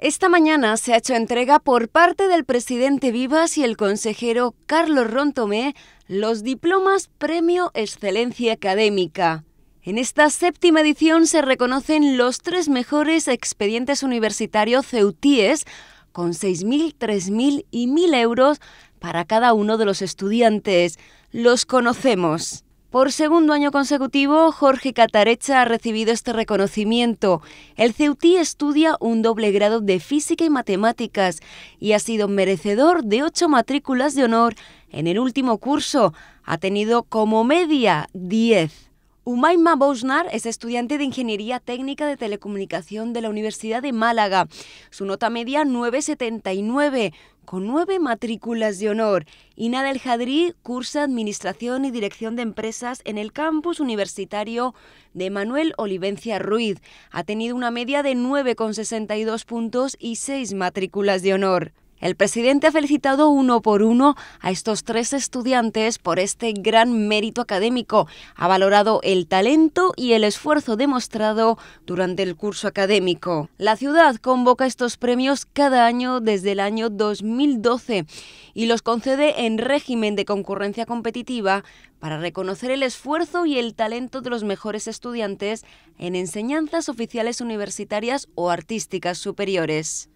Esta mañana se ha hecho entrega por parte del presidente Vivas y el consejero Carlos Rontomé los diplomas Premio Excelencia Académica. En esta séptima edición se reconocen los tres mejores expedientes universitarios ceutíes con 6.000, 3.000 y 1.000 euros para cada uno de los estudiantes. Los conocemos. Por segundo año consecutivo, Jorge Catarecha ha recibido este reconocimiento. El Ceutí estudia un doble grado de Física y Matemáticas y ha sido merecedor de ocho matrículas de honor en el último curso. Ha tenido como media 10. Umaima Bosnar es estudiante de Ingeniería Técnica de Telecomunicación de la Universidad de Málaga. Su nota media 979, con nueve matrículas de honor. Ina del Jadrí cursa Administración y Dirección de Empresas en el campus universitario de Manuel Olivencia Ruiz. Ha tenido una media de 9,62 puntos y seis matrículas de honor. El presidente ha felicitado uno por uno a estos tres estudiantes por este gran mérito académico. Ha valorado el talento y el esfuerzo demostrado durante el curso académico. La ciudad convoca estos premios cada año desde el año 2012 y los concede en régimen de concurrencia competitiva para reconocer el esfuerzo y el talento de los mejores estudiantes en enseñanzas oficiales universitarias o artísticas superiores.